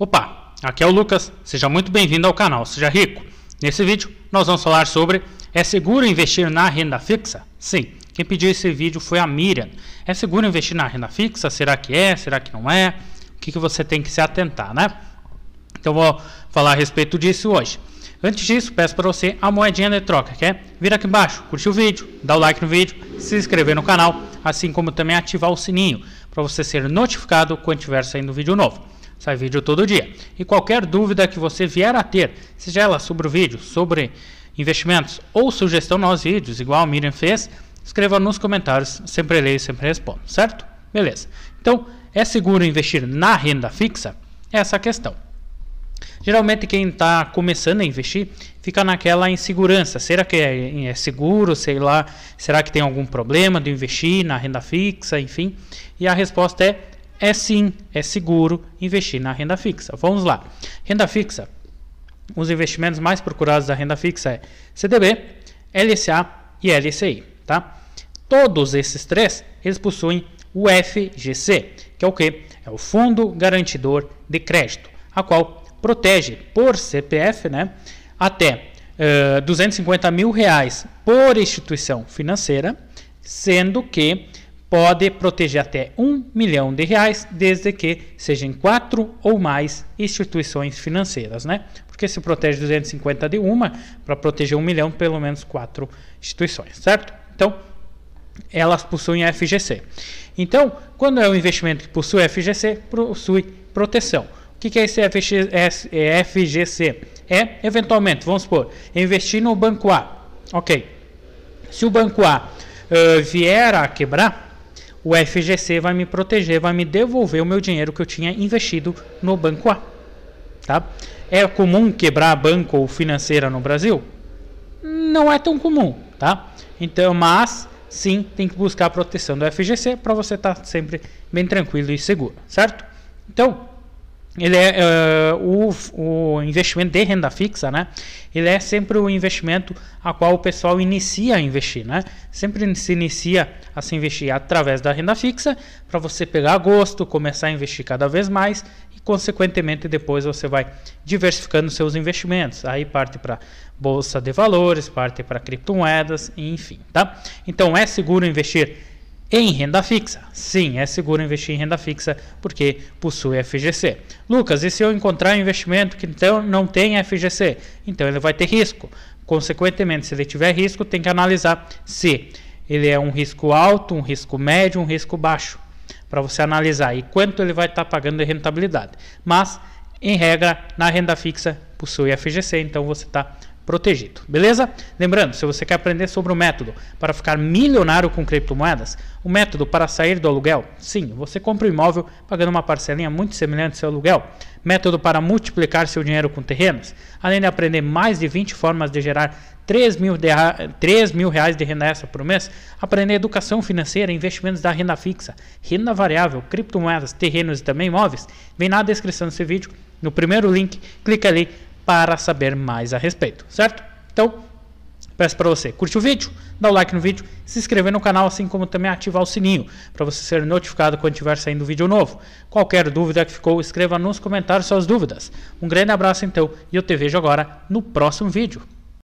Opa, aqui é o Lucas, seja muito bem-vindo ao canal Seja Rico. Nesse vídeo nós vamos falar sobre é seguro investir na renda fixa? Sim, quem pediu esse vídeo foi a Miriam. É seguro investir na renda fixa? Será que é? Será que não é? O que, que você tem que se atentar, né? Então vou falar a respeito disso hoje. Antes disso, peço para você a moedinha de troca, que é vir aqui embaixo, curtir o vídeo, dar o like no vídeo, se inscrever no canal, assim como também ativar o sininho para você ser notificado quando tiver saindo vídeo novo. Sai vídeo todo dia. E qualquer dúvida que você vier a ter, seja ela sobre o vídeo, sobre investimentos ou sugestão nos vídeos, igual o Miriam fez, escreva nos comentários, sempre leio e sempre respondo, certo? Beleza. Então, é seguro investir na renda fixa? É essa é a questão. Geralmente quem está começando a investir fica naquela insegurança. Será que é, é, seguro? Sei lá. Será que tem algum problema de investir na renda fixa? Enfim. E a resposta é é sim, é seguro investir na renda fixa. Vamos lá. Renda fixa. Os investimentos mais procurados da renda fixa é CDB, LSA e LCI, tá? Todos esses três, eles possuem o FGC, que é o que? É o Fundo Garantidor de Crédito, a qual protege por CPF, né? Até uh, eh, 250 mil reais por instituição financeira, sendo que pode proteger até um milhão de reais, desde que sejam quatro ou mais instituições financeiras, né? Porque se protege 250 de uma, para proteger um milhão, pelo menos quatro instituições, certo? Então, elas possuem a FGC. Então, quando é um investimento que possui FGC, possui proteção. O que é esse FGC? É, é, é, eventualmente, vamos supor, investir no Banco A. Ok. Se o Banco A uh, vier a quebrar, o FGC vai me proteger, vai me devolver o meu dinheiro que eu tinha investido no banco A. Tá? É comum quebrar banco ou financeira no Brasil? Não é tão comum, tá? Então, mas sim, tem que buscar a proteção do FGC para você estar tá sempre bem tranquilo e seguro, certo? Então, ele é uh, o, o investimento de renda fixa, né? Ele é sempre o investimento a qual o pessoal inicia a investir, né? Sempre se inicia a se investir através da renda fixa para você pegar gosto, começar a investir cada vez mais e consequentemente depois você vai diversificando seus investimentos. Aí parte para bolsa de valores, parte para criptomoedas, enfim, tá? Então é seguro investir em renda fixa, sim, é seguro investir em renda fixa porque possui FGC. Lucas, e se eu encontrar um investimento que então não tem FGC? Então ele vai ter risco. Consequentemente, se ele tiver risco, tem que analisar se ele é um risco alto, um risco médio, um risco baixo, para você analisar e quanto ele vai estar tá pagando de rentabilidade. Mas, em regra, na renda fixa possui FGC, então você está protegido, beleza? Lembrando, se você quer aprender sobre o método para ficar milionário com criptomoedas, o método para sair do aluguel, sim, você compra um imóvel pagando uma parcelinha muito semelhante ao seu aluguel, método para multiplicar seu dinheiro com terrenos, além de aprender mais de 20 formas de gerar 3 mil, de, 3 mil reais de renda extra por mês, aprender educação financeira, investimentos da renda fixa, renda variável, criptomoedas, terrenos e também imóveis, vem na descrição desse vídeo, no primeiro link, clica ali, para saber mais a respeito, certo? Então, peço para você curtir o vídeo, dar o like no vídeo, se inscrever no canal, assim como também ativar o sininho para você ser notificado quando estiver saindo vídeo novo. Qualquer dúvida que ficou, escreva nos comentários suas dúvidas. Um grande abraço então e eu te vejo agora no próximo vídeo.